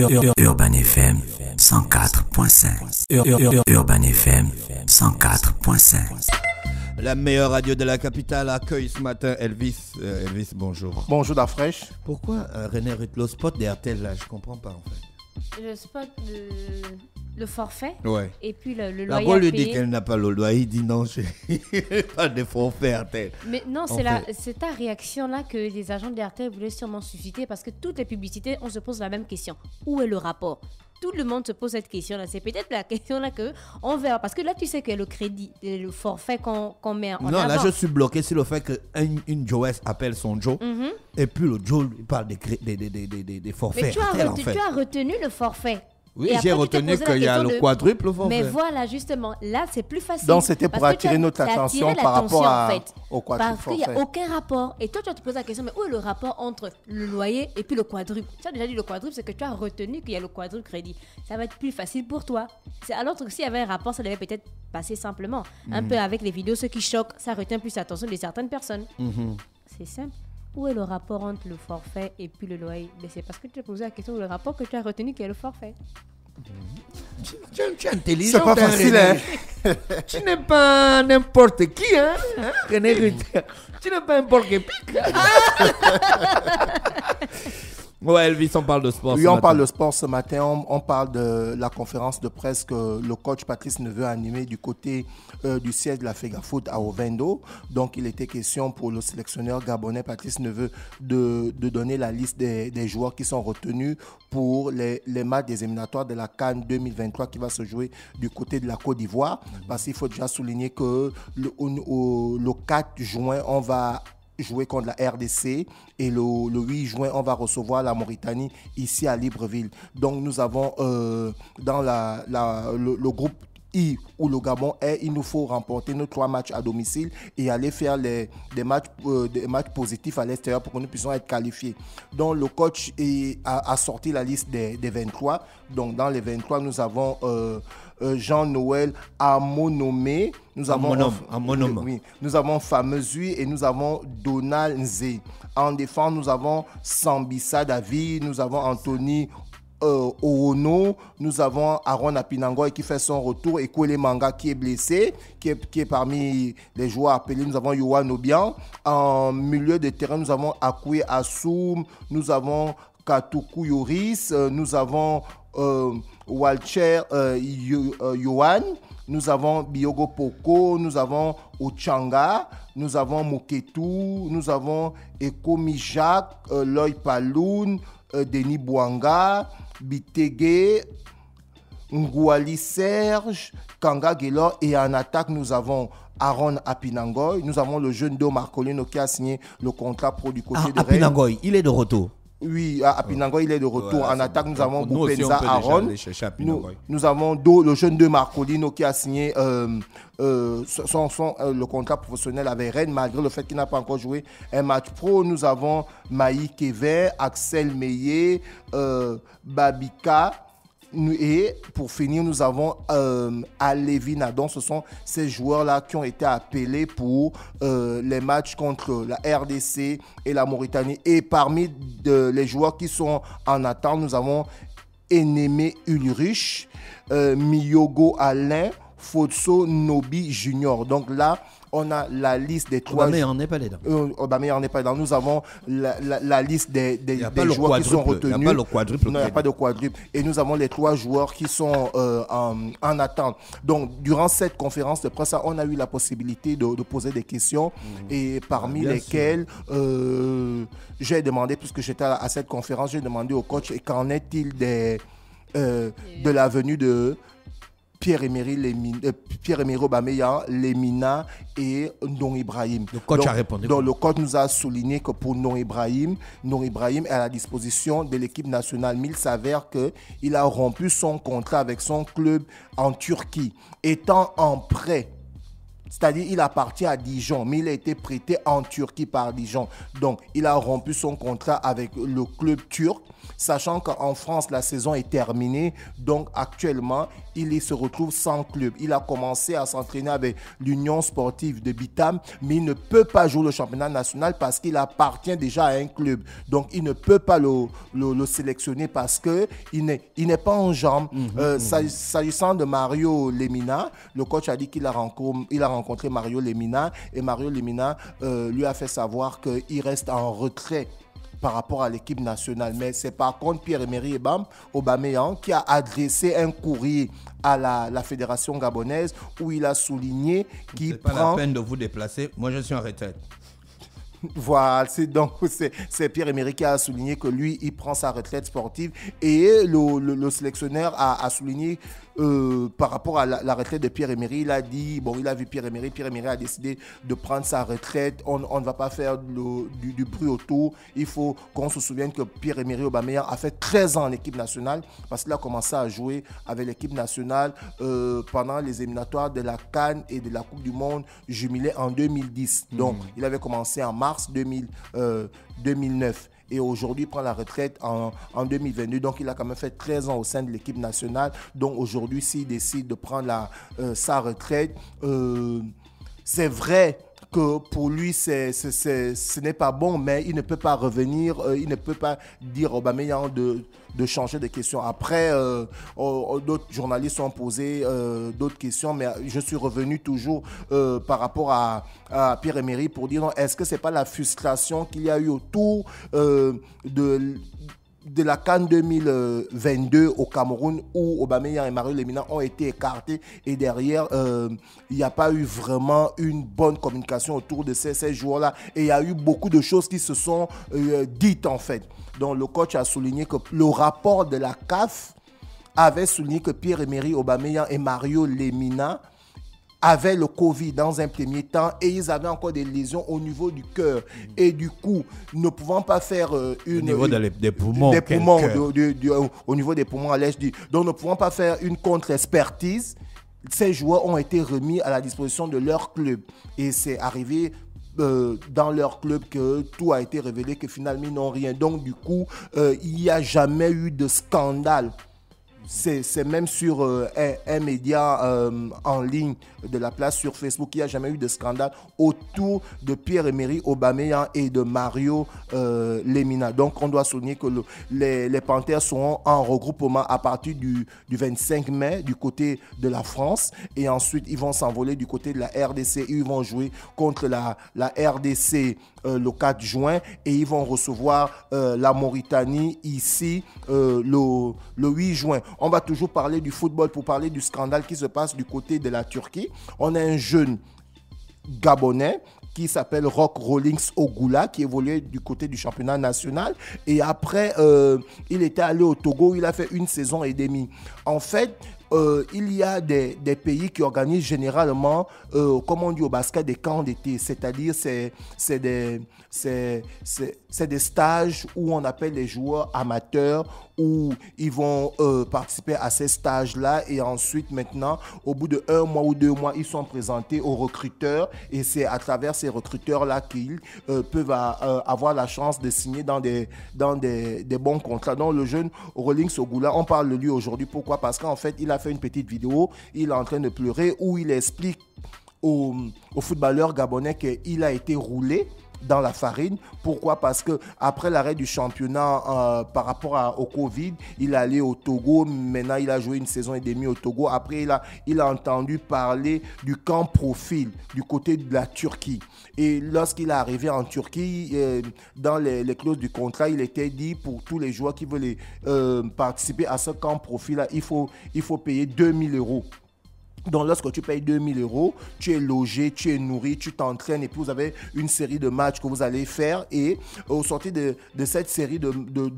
Urban FM 104.5 Urban FM 104.5 La meilleure radio de la capitale accueille ce matin Elvis. Euh, Elvis, bonjour. Bonjour la Pourquoi euh, René Rutlo spot des là Je comprends pas en fait. Le spot de... Le forfait Oui. Et puis le, le loyer. La lui dit qu'elle n'a pas le loyer. Il dit non, c'est pas des forfaits, Mais non, c'est ta réaction-là que les agents d'Artel voulaient sûrement susciter parce que toutes les publicités, on se pose la même question. Où est le rapport tout le monde se pose cette question-là. C'est peut-être la question-là que on verra. Parce que là, tu sais que le crédit, euh, le forfait qu'on met en Non, là, je suis bloqué sur le fait qu'une une appelle son Joe. Mhm. Et puis le Joe parle des, des, des, des forfaits. Mais tu as retenu le forfait. Oui, j'ai retenu qu'il y a le quadruple Mais voilà, justement, là, c'est plus facile. Donc, c'était pour attirer notre attention par rapport à, au quadruple Parce qu'il n'y a aucun rapport. Et toi, tu vas te poser la question, mais où est le rapport entre le loyer et puis le quadruple Tu as déjà dit le quadruple, c'est que tu as retenu qu'il y a le quadruple crédit. Ça va être plus facile pour toi. Alors que s'il y avait un rapport, ça devait peut-être passer simplement. Un mhm. peu avec les vidéos, ce qui choque, ça retient plus l'attention de certaines personnes. Mhm. C'est simple où est le rapport entre le forfait et puis le loyer Mais c'est parce que tu as posé la question, le rapport que tu as retenu qui est le forfait. Tu, es intelligent. C'est pas facile, hein. tu n'es pas n'importe qui, hein? hein tu n'es pas n'importe qui. Ouais, Elvis, on parle de sport. Oui, on parle de sport ce matin. On, parle de la conférence de presse que le coach Patrice Neveu a animée du côté euh, du siège de la Fega Foot à Ovendo. Donc, il était question pour le sélectionneur gabonais Patrice Neveu de, de donner la liste des, joueurs qui sont retenus pour les, matchs des éliminatoires de la Cannes 2023 qui va se jouer du côté de la Côte d'Ivoire. Parce qu'il faut déjà souligner que le, le 4 juin, on va jouer contre la RDC et le, 8 juin on va recevoir la Mauritanie ici à Libreville. Donc nous avons euh, dans la, la, le, groupe où le Gabon est, il nous faut remporter nos trois matchs à domicile et aller faire les, des, matchs, euh, des matchs positifs à l'extérieur pour que nous puissions être qualifiés. Donc le coach est, a, sorti la liste des, des, 23. Donc dans les 23, nous avons euh, euh, Jean-Noël Amonomé. Nous avons, nous avons Famezui et nous avons Donald Nze. En défense, nous avons Sambissa David, nous avons Anthony euh, nous avons Aaron Apinangoy qui fait son retour, et Kole Manga qui est blessé, qui est, qui parmi les joueurs appelés. Nous avons Yohan Obian. En milieu de terrain, nous avons Akoué Assoum, nous avons Katuku Yoris, euh, nous avons euh, Walcher euh, Yohan. Euh, nous avons Biogo Poko, nous avons Ochanga, nous avons Moketu, nous avons Ekomi Jacques, Loy Paloun, Denis Buanga Bitege, Ngouali Serge, Kanga Gelor. Et en attaque, nous avons Aaron Apinangoy. Nous avons le jeune Do Marcolino qui a signé le contrat pour du côté ah, de de Apinangoy, il est de retour. Oui, à, Pinango il est de retour en attaque. Nous avons Boupenza Aaron. Nous, avons le jeune de Marcolino qui a signé euh, euh, euh, le contrat professionnel avec Rennes, malgré le fait qu'il n'a pas encore joué un match pro. Nous avons Maï Kever, Axel Meyer, Babika et pour finir, nous avons euh, Alevi Nadon. Ce sont ces joueurs-là qui ont été appelés pour euh, les matchs contre la RDC et la Mauritanie. Et parmi les joueurs qui sont en attente, nous avons Enemé Ulrich, euh, Miyogo Alain, Fotso Nobi Junior. Donc là, on a la liste des trois. On n'est pas dedans. n'est pas dedans. Nous avons la, liste des, des, joueurs qui sont retenus. Il n'y a pas le quadruple. il pas de quadruple. Et nous avons les trois joueurs qui sont euh, en, en, attente. Donc, durant cette conférence de presse, on a eu la possibilité de, poser des questions mmh. et parmi lesquelles euh, j'ai demandé, puisque j'étais à, cette conférence, j'ai demandé au coach qu'en est-il des euh, de la venue de Pierre-Emery euh, Bameya, Lemina et Non Ibrahim. Le coach a répondu. Donc, le coach nous a souligné que pour Non Ibrahim, Non Ibrahim est à la disposition de l'équipe nationale. Mais il s'avère qu'il a rompu son contrat avec son club en Turquie, étant en prêt c'est-à-dire, il appartient à Dijon, mais il a été prêté en Turquie par Dijon. Donc, il a rompu son contrat avec le club turc, sachant qu'en France, la saison est terminée. Donc, actuellement, il se retrouve sans club. Il a commencé à s'entraîner avec l'Union sportive de Bitam, mais il ne peut pas jouer le championnat national parce qu'il appartient déjà à un club. Donc, il ne peut pas le, sélectionner parce qu'il n'est il n'est pas en jambes. Mhm. Euh, s'agissant de Mario Lemina, le coach a dit qu'il a rencontré rencontré Mario Lemina et Mario Lemina euh, lui a fait savoir qu'il reste en retrait par rapport à l'équipe nationale. Mais c'est par contre Pierre-Emery Aubameyang qui a adressé un courrier à la, fédération gabonaise où il a souligné qu'il prend... pas la peine de vous déplacer, moi je suis en retraite. Voilà, c'est donc c'est Pierre Emery qui a souligné que lui, il prend sa retraite sportive et le, le, sélectionneur a souligné euh, par rapport à la, retraite de Pierre-Emery, il a dit, bon, il a vu Pierre-Emery, Pierre-Emery a décidé de prendre sa retraite, on, ne va pas faire du, bruit autour, il faut qu'on se souvienne que Pierre-Emery Aubameyang a fait 13 ans en équipe nationale, parce qu'il a commencé à jouer avec l'équipe nationale euh, pendant les éliminatoires de la Cannes et de la Coupe du Monde jumelée en 2010. Donc, mmh. il avait commencé en mars 2009 et aujourd'hui prend la retraite en, en 2022. Donc il a quand même fait 13 ans au sein de l'équipe nationale. Donc aujourd'hui, s'il décide de prendre la, euh, sa retraite, euh, c'est vrai pour lui, c'est, ce n'est pas bon, mais il ne peut pas revenir, euh, il ne peut pas dire oh, au bah, Aubameyang de, changer de question. Après, euh, d'autres journalistes ont posé euh, d'autres questions, mais je suis revenu toujours par rapport à, à Pierre Emery pour dire, est-ce que c'est pas la frustration qu'il y a eu autour de de la Cannes 2022 au Cameroun où Aubameyang et Mario Lemina ont été écartés et derrière euh, il n'y a pas eu vraiment une bonne communication autour de ces, ces joueurs-là et il y a eu beaucoup de choses qui se sont euh, dites en fait. Donc le coach a souligné que le rapport de la CAF avait souligné que Pierre-Emery Aubameyang et Mario Lemina avaient le Covid dans un premier temps et ils avaient encore des lésions au niveau du cœur mm-hmm. et du coup, ne pouvant pas faire euh, une... Au niveau des poumons. au niveau des poumons à l'est Donc ne pouvant pas faire une contre-expertise, ces joueurs ont été remis à la disposition de leur club. Et c'est arrivé euh, dans leur club que tout a été révélé, que finalement ils n'ont rien. Donc du coup, euh, il n'y a jamais eu de scandale c'est même sur euh, un, média euh, en ligne de la place sur Facebook qu'il n'y a jamais eu de scandale autour de Pierre-Emery Aubameyang et de Mario euh, Lemina. Donc on doit souligner que les, Panthères Panthers seront en regroupement à partir du, 25 mai du côté de la France et ensuite ils vont s'envoler du côté de la RDC ils vont jouer contre la, RDC le 4 juin et ils vont recevoir la Mauritanie ici le 8 juin. On va toujours parler du football pour parler du scandale qui se passe du côté de la Turquie. On a un jeune gabonais qui s'appelle Rock Rollings Ogula, qui évoluait du côté du championnat national. Et après, euh, il était allé au Togo, il a fait une saison et demie. En fait, euh, il y a des, pays qui organisent généralement, euh, comme on dit au basket, des camps d'été, c'est-à-dire c'est, des stages où on appelle les joueurs amateurs où ils vont euh, participer à ces stages-là et ensuite maintenant, au bout de un mois ou deux mois, ils sont présentés aux recruteurs et c'est à travers ces recruteurs-là qu'ils euh, peuvent euh, avoir la chance de signer dans des, dans des, bons contrats. Donc le jeune Rolling Sogoula, on parle de lui aujourd'hui. Pourquoi Parce qu'en fait, il a fait une petite vidéo, il est en train de pleurer où il explique au, footballeurs footballeur gabonais qu'il a été roulé dans la farine. Pourquoi Parce que après l'arrêt du championnat euh, par rapport au Covid, il est allé au Togo. Maintenant, il a joué une saison et demie au Togo. Après, il a, entendu parler du camp profil du côté de la Turquie. Et lorsqu'il est arrivé en Turquie, euh, dans les, clauses du contrat, il était dit pour tous les joueurs qui veulent euh, participer à ce camp profil, il faut, il faut payer 2000 euros. Donc lorsque tu payes 2000 euros, tu es logé, tu es nourri, tu t'entraînes et puis vous avez une série de matchs que vous allez faire et au sorti de, cette série de,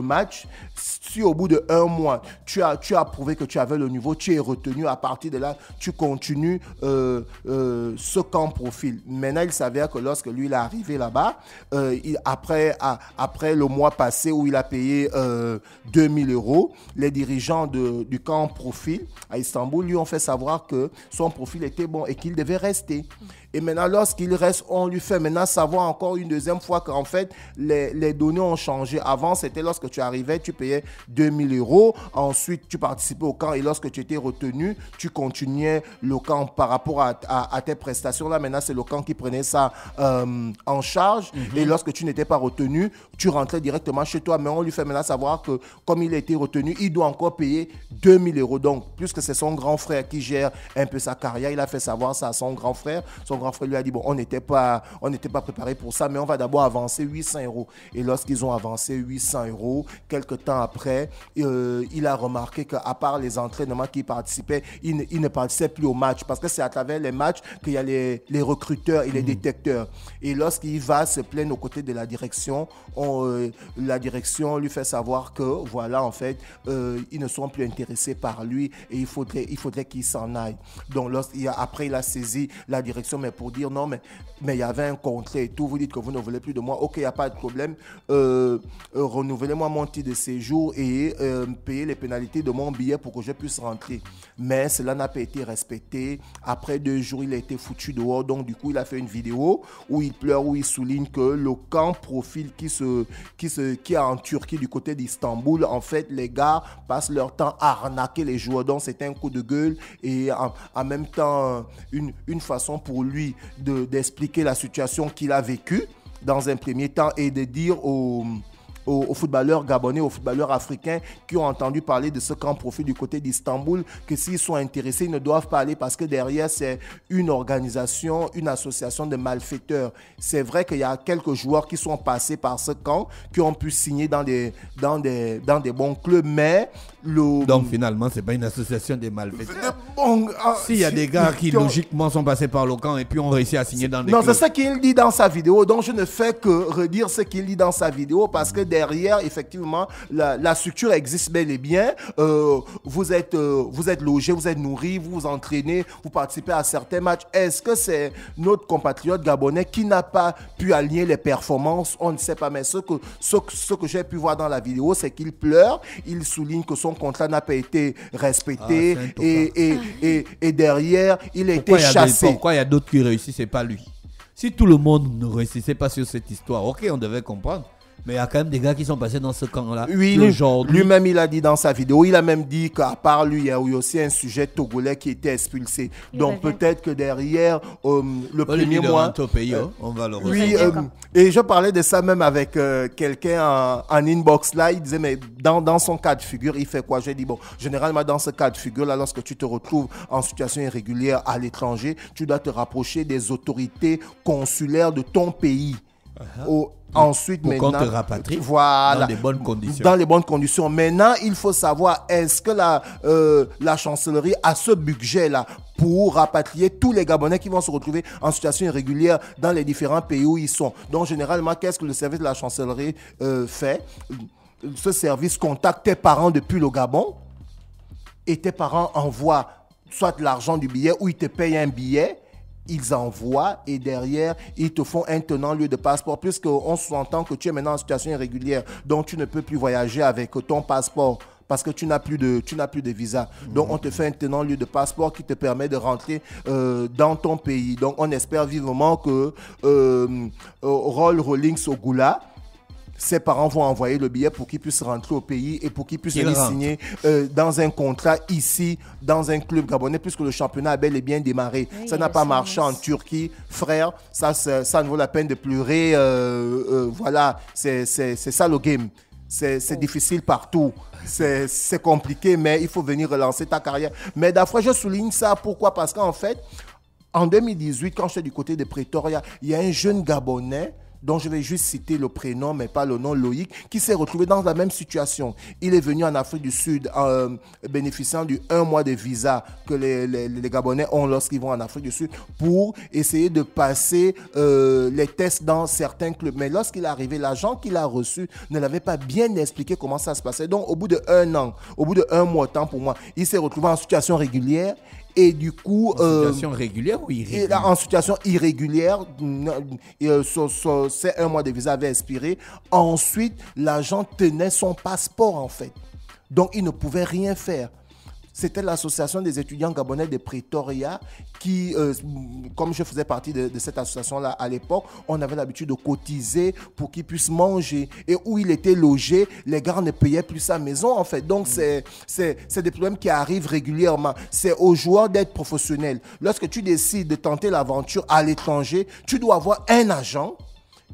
matchs, si au bout de un mois, tu as, tu as prouvé que tu avais le niveau, tu es retenu, à partir de là, tu continues euh, euh, ce camp profil. Maintenant, il s'avère que lorsque lui, il est arrivé là-bas, euh, après, après le mois passé où il a payé 2000 euros, les dirigeants du camp profil à Istanbul lui ont fait savoir que son profil était bon et qu'il devait rester. Et maintenant, lorsqu'il reste, on lui fait maintenant savoir encore une deuxième fois qu'en fait, les, données ont changé. Avant, c'était lorsque tu arrivais, tu payais 2000 euros. Ensuite, tu participais au camp et lorsque tu étais retenu, tu continuais le camp par rapport à, tes prestations. Là, maintenant, c'est le camp qui prenait ça euh, en charge. Mhm. Et lorsque tu n'étais pas retenu, tu rentrais directement chez toi. Mais on lui fait maintenant savoir que comme il a été retenu, il doit encore payer 2000 euros. Donc, puisque c'est son grand frère qui gère un peu sa carrière, il a fait savoir ça à son grand frère grand frère lui a dit, bon, on n'était pas, on pas préparé pour ça, mais on va d'abord avancer 800 euros. Et lorsqu'ils ont avancé 800 euros, quelques temps après, euh, il a remarqué qu'à part les entraînements qu'il participait, il ne, il participait plus au match parce que c'est à travers les matchs qu'il y a les, recruteurs et les mhm. détecteurs. Et lorsqu'il va se plaindre aux côtés de la direction, euh, la direction lui fait savoir que, voilà, en fait, euh, ils ne sont plus intéressés par lui et il faudrait, il faudrait qu'il s'en aille. Donc, lorsquil après, il a saisi la direction, mais pour dire non, mais mais il y avait un contrat et tout, vous dites que vous ne voulez plus de moi, ok, il n'y a pas de problème, euh, euh, renouvelez-moi mon titre de séjour et euh, payez les pénalités de mon billet pour que je puisse rentrer. Mais cela n'a pas été respecté. Après deux jours, il a été foutu dehors, donc du coup, il a fait une vidéo où il pleure, où il souligne que le camp profil qui, se, qui, se, qui est en Turquie du côté d'Istanbul, en fait, les gars passent leur temps à arnaquer les joueurs, donc c'est un coup de gueule et en, même temps une, une façon pour lui d'expliquer la situation qu'il a vécue dans un premier temps et de dire aux, aux, aux footballeurs gabonais, aux footballeurs africains qui ont entendu parler de ce camp profit du côté d'Istanbul, que s'ils sont intéressés, ils ne doivent pas aller parce que derrière, c'est une organisation, une association de malfaiteurs. C'est vrai qu'il y a quelques joueurs qui sont passés par ce camp, qui ont pu signer dans des, dans des, dans des bons clubs, mais donc finalement, c'est pas une association des malfaiteurs. Bon, ah, S'il y a des gars qui logiquement sont passés par le camp et puis ont réussi à signer dans des Non, c'est ça qu'il dit dans sa vidéo. Donc je ne fais que redire ce qu'il dit dans sa vidéo parce que derrière, effectivement, la, structure existe bel et bien. Euh, vous êtes, euh, vous êtes logé, vous êtes nourri, vous vous entraînez, vous participez à certains matchs. Est-ce que c'est notre compatriote gabonais qui n'a pas pu aligner les performances On ne sait pas. Mais ce que, ce, ce que j'ai pu voir dans la vidéo, c'est qu'il pleure. Il souligne que son contrat n'a pas été respecté ah, et, et, et, derrière, il a été chassé. pourquoi il y a d'autres qui réussissent et pas lui Si tout le monde ne réussissait pas sur cette histoire, ok, on devait comprendre mais il y a quand même des gars qui sont passés dans ce camp-là. Oui, lui-même, il a dit dans sa vidéo, il a même dit qu'à part lui, il y a aussi un sujet togolais qui était expulsé. Donc peut-être que derrière, euh, le premier mois... Hein, euh, on va le oui, euh, et je parlais de ça même avec quelqu'un en, inbox là, il disait, mais dans, dans son cas de figure, il fait quoi J'ai dit, bon, généralement dans ce cas de figure là, lorsque tu te retrouves en situation irrégulière à l'étranger, tu dois te rapprocher des autorités consulaires de ton pays. Au, ensuite, maintenant, voilà, dans les bonnes conditions. Dans les bonnes conditions. Maintenant, il faut savoir est-ce que la, euh, la chancellerie a ce budget-là pour rapatrier tous les Gabonais qui vont se retrouver en situation irrégulière dans les différents pays où ils sont. Donc, généralement, qu'est-ce que le service de la chancellerie euh, fait Ce service contacte tes parents depuis le Gabon et tes parents envoient soit l'argent du billet ou ils te payent un billet ils envoient et derrière, ils te font un tenant lieu de passeport, puisqu'on s'entend que tu es maintenant en situation irrégulière, donc tu ne peux plus voyager avec ton passeport parce que tu n'as plus de tu n'as plus de visa. Donc on te fait un tenant lieu de passeport qui te permet de rentrer euh, dans ton pays. Donc on espère vivement que Roll euh, euh, Rollings Ogula ses parents vont envoyer le billet pour qu'il puisse rentrer au pays et pour qu'il puisse aller signer euh, dans un contrat ici, dans un club gabonais, puisque le championnat a bel et bien démarré. ça n'a pas marché en Turquie, frère. Ça, ça, ne vaut la peine de pleurer. Euh, euh, voilà, c'est ça le game. C'est difficile partout c'est compliqué, mais il faut venir relancer ta carrière. Mais d'après, je souligne ça. Pourquoi Parce qu'en fait, en 2018, quand je suis du côté de Pretoria, il y a un jeune Gabonais dont je vais juste citer le prénom mais pas le nom Loïc, qui s'est retrouvé dans la même situation. Il est venu en Afrique du Sud euh, bénéficiant du un mois de visa que les, Gabonais ont lorsqu'ils vont en Afrique du Sud pour essayer de passer euh, les tests dans certains clubs. Mais lorsqu'il est arrivé, l'agent qu'il a reçu ne l'avait pas bien expliqué comment ça se passait. Donc au bout de an, au bout de un mois, temps pour moi, il s'est retrouvé en situation régulière et du coup. En euh, situation régulière ou irrégulière En situation irrégulière, euh, c'est un mois de visa avait expiré. Ensuite, l'agent tenait son passeport en fait. Donc, il ne pouvait rien faire. C'était l'association des étudiants gabonais de Pretoria qui, euh, comme je faisais partie de, cette association-là à l'époque, on avait l'habitude de cotiser pour qu'ils puissent manger. Et où il était logé, les gars ne payaient plus sa maison, en fait. Donc, c'est c'est des problèmes qui arrivent régulièrement. C'est aux joueurs d'être professionnels. Lorsque tu décides de tenter l'aventure à l'étranger, tu dois avoir un agent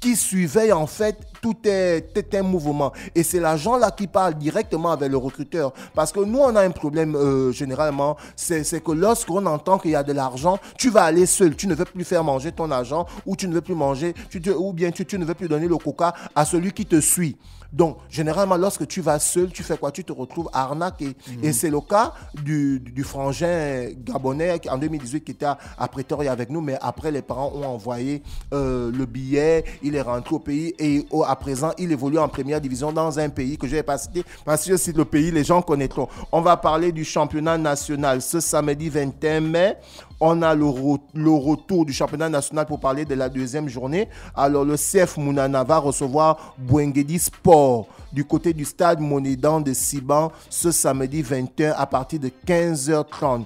qui suivait en fait tout est, un mouvement. Et c'est l'agent là qui parle directement avec le recruteur. Parce que nous, on a un problème euh, généralement, c'est que lorsqu'on entend qu'il y a de l'argent, tu vas aller seul. Tu ne veux plus faire manger ton agent ou tu ne veux plus manger, tu te, ou bien tu, ne veux plus donner le coca à celui qui te suit. Donc, généralement, lorsque tu vas seul, tu fais quoi Tu te retrouves arnaqué. Mhm. Et c'est le cas du, frangin gabonais en 2018 qui était à, Pretoria avec nous, mais après, les parents ont envoyé euh, le billet, il est rentré au pays et au, à présent, il évolue en première division dans un pays que je vais pas citer parce que si le pays, les gens connaîtront. On va parler du championnat national ce samedi 21 mai. On a le, retour du championnat national pour parler de la deuxième journée. Alors, le CF Mounana va recevoir Bouengedi Sport du côté du stade Monédan de Siban ce samedi 21 à partir de 15h30.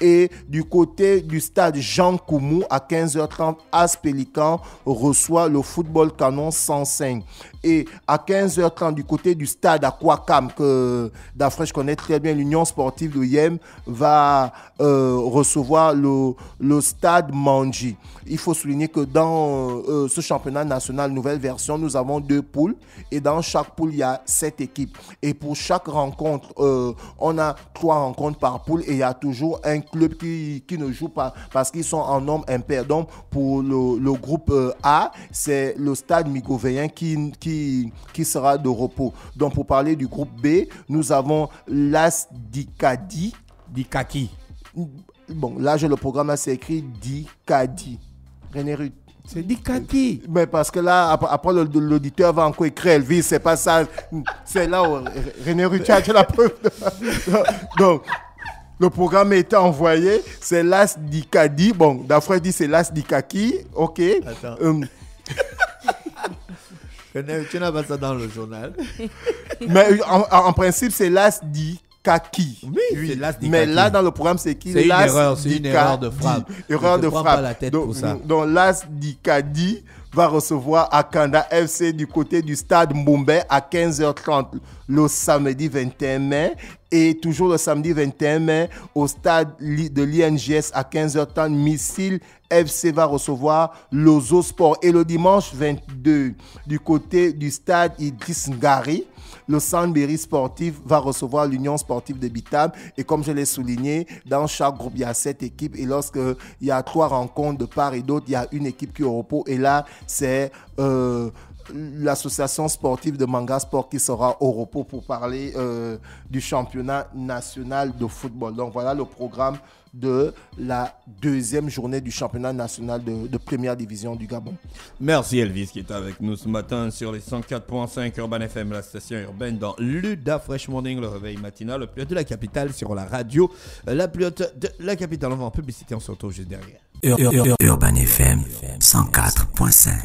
Et du côté du stade Jean Koumou à 15h30, As reçoit le football canon 105. Et à 15h30, du côté du stade à que d'après je connais très bien, l'Union sportive de Yem va euh, recevoir le, stade Manji. Il faut souligner que dans euh, ce championnat national nouvelle version, nous avons deux poules. Et dans chaque poule, il y a sept équipes. Et pour chaque rencontre, euh, on a trois rencontres par poule. Et il y a toujours un club qui, ne joue pas parce qu'ils sont en nombre impair. Donc pour le, groupe A, c'est le stade migovéen qui qui, sera de repos. Donc pour parler du groupe B, nous avons Las Dikadi. Dikaki. Bon, là, j'ai le programme, c'est écrit Dikadi. René Ruth. C'est Dikaki. Mais parce que là, après, l'auditeur va encore écrire Elvis, c'est pas ça. C'est là où René Ruth a la preuve. Donc, le programme était envoyé. C'est Las Dikadi. Bon, d'après, dit c'est Las Dikaki. OK. Attends. Hum tu n'as pas ça dans le journal. Mais en, principe, c'est l'as dit Kaki. Oui, oui. Dit Mais là, dans le programme, c'est qui C'est une erreur, c'est une erreur de frappe. Erreur de frappe. donc, pour ça. Donc, l'as dit Kadi va recevoir Akanda FC du côté du stade Mumbai à 15h30 le samedi 21 mai et toujours le samedi 21 mai au stade de l'INGS à 15h30 Missile FC va recevoir l'Ozo Sport et le dimanche 22 du côté du stade Idris Ngari le Berry Sportif va recevoir l'Union Sportive de Bitam. Et comme je l'ai souligné, dans chaque groupe, il y a sept équipes. Et lorsqu'il y a trois rencontres de part et d'autre, il y a une équipe qui est au repos. Et là, c'est... Euh, l'association sportive de Manga Sport qui sera au repos pour parler euh, du championnat national de football. Donc voilà le programme de la deuxième journée du championnat national de, première division du Gabon. Merci Elvis qui est avec nous ce matin sur les 104.5 Urban FM, la station urbaine dans l'UDA Fresh Morning, le réveil matinal, le plus de la capitale sur la radio, euh, la plus de la capitale. On va en publicité, on se retrouve juste derrière. Urban FM 104.5